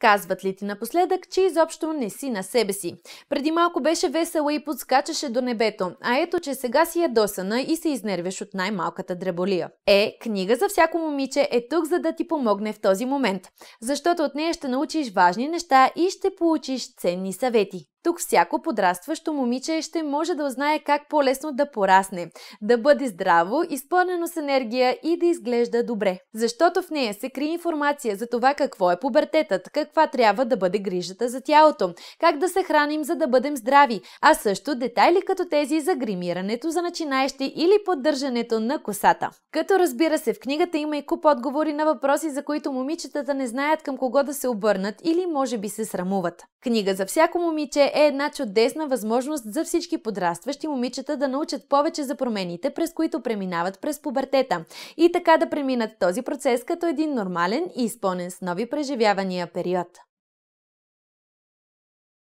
Казват ли ти напоследък, че изобщо не си на себе си? Преди малко беше весела и подскачаше до небето, а ето, че сега си ядосана е и се изнервяш от най-малката дреболия. Е, книга за всяко момиче е тук, за да ти помогне в този момент, защото от нея ще научиш важни неща и ще получиш ценни съвети. Тук всяко подрастващо момиче ще може да узнае как по-лесно да порасне, да бъде здраво, изпълнено с енергия и да изглежда добре. Защото в нея се крие информация за това какво е пубертетът, каква трябва да бъде грижата за тялото, как да се храним, за да бъдем здрави, а също детайли като тези за гримирането за начинаещи или поддържането на косата. Като разбира се, в книгата има и куп отговори на въпроси, за които момичетата не знаят към кого да се обърнат или може би се срамуват. Книга за всяко момиче е една чудесна възможност за всички подрастващи момичета да научат повече за промените, през които преминават през пубертета и така да преминат този процес като един нормален и изпълнен с нови преживявания период.